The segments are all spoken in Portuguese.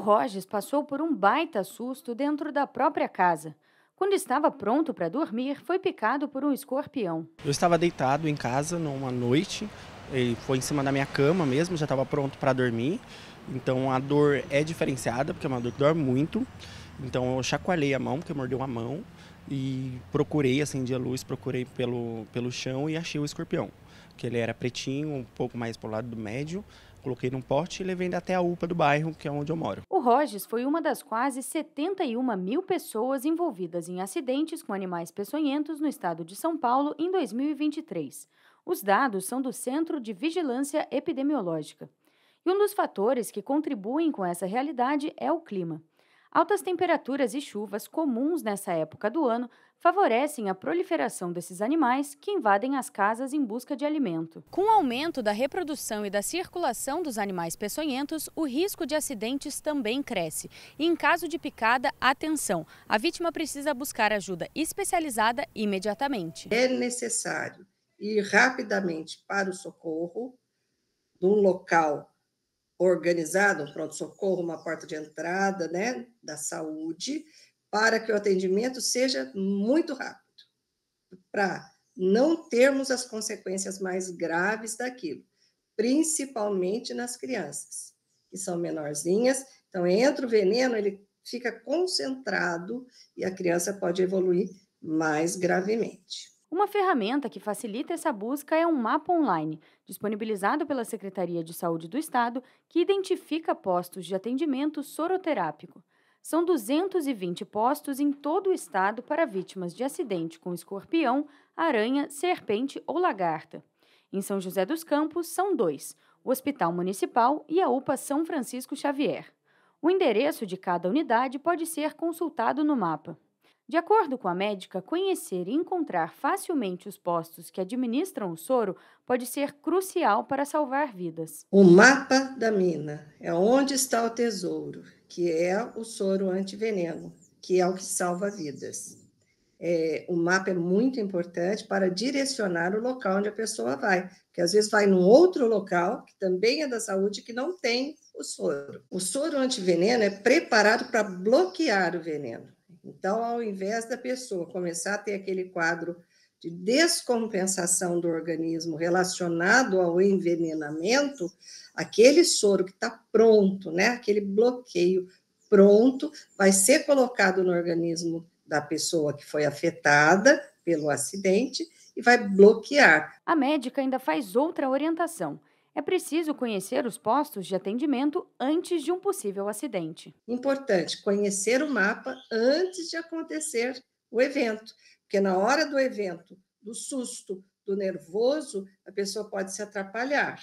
Rogers passou por um baita susto dentro da própria casa. Quando estava pronto para dormir, foi picado por um escorpião. Eu estava deitado em casa numa noite, ele foi em cima da minha cama mesmo, já estava pronto para dormir. Então a dor é diferenciada, porque é uma dor que dorme muito. Então eu chacoalhei a mão, porque mordeu a mão, e procurei, acendi a luz, procurei pelo, pelo chão e achei o escorpião. Que ele era pretinho, um pouco mais pro lado do médio, Coloquei num porte e levei até a UPA do bairro, que é onde eu moro. O Rogers foi uma das quase 71 mil pessoas envolvidas em acidentes com animais peçonhentos no estado de São Paulo em 2023. Os dados são do Centro de Vigilância Epidemiológica. E um dos fatores que contribuem com essa realidade é o clima. Altas temperaturas e chuvas comuns nessa época do ano favorecem a proliferação desses animais que invadem as casas em busca de alimento. Com o aumento da reprodução e da circulação dos animais peçonhentos, o risco de acidentes também cresce. E em caso de picada, atenção: a vítima precisa buscar ajuda especializada imediatamente. É necessário ir rapidamente para o socorro num local organizado, um pronto-socorro, uma porta de entrada, né, da saúde, para que o atendimento seja muito rápido, para não termos as consequências mais graves daquilo, principalmente nas crianças, que são menorzinhas. Então, entra o veneno, ele fica concentrado e a criança pode evoluir mais gravemente. Uma ferramenta que facilita essa busca é um mapa online, disponibilizado pela Secretaria de Saúde do Estado, que identifica postos de atendimento soroterápico. São 220 postos em todo o estado para vítimas de acidente com escorpião, aranha, serpente ou lagarta. Em São José dos Campos, são dois: o Hospital Municipal e a UPA São Francisco Xavier. O endereço de cada unidade pode ser consultado no mapa. De acordo com a médica, conhecer e encontrar facilmente os postos que administram o soro pode ser crucial para salvar vidas. O mapa da mina é onde está o tesouro, que é o soro antiveneno, que é o que salva vidas. É, o mapa é muito importante para direcionar o local onde a pessoa vai, porque às vezes vai num outro local, que também é da saúde, que não tem o soro. O soro antiveneno é preparado para bloquear o veneno então, ao invés da pessoa começar a ter aquele quadro de descompensação do organismo relacionado ao envenenamento, aquele soro que está pronto, né, aquele bloqueio pronto, vai ser colocado no organismo da pessoa que foi afetada pelo acidente e vai bloquear. A médica ainda faz outra orientação é preciso conhecer os postos de atendimento antes de um possível acidente. Importante conhecer o mapa antes de acontecer o evento, porque na hora do evento, do susto, do nervoso, a pessoa pode se atrapalhar,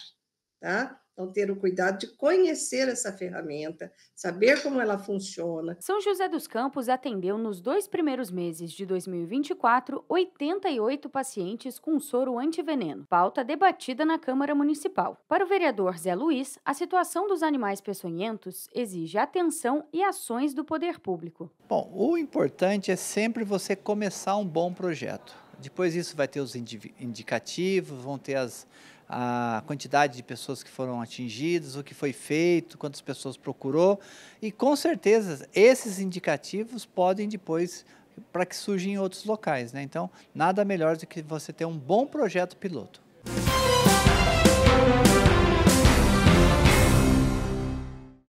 tá? Então, ter o cuidado de conhecer essa ferramenta, saber como ela funciona. São José dos Campos atendeu nos dois primeiros meses de 2024 88 pacientes com soro antiveneno, pauta debatida na Câmara Municipal. Para o vereador Zé Luiz, a situação dos animais peçonhentos exige atenção e ações do poder público. Bom, o importante é sempre você começar um bom projeto depois isso vai ter os indicativos, vão ter as, a quantidade de pessoas que foram atingidas, o que foi feito, quantas pessoas procurou. E com certeza esses indicativos podem depois para que surjam em outros locais. Né? Então, nada melhor do que você ter um bom projeto piloto.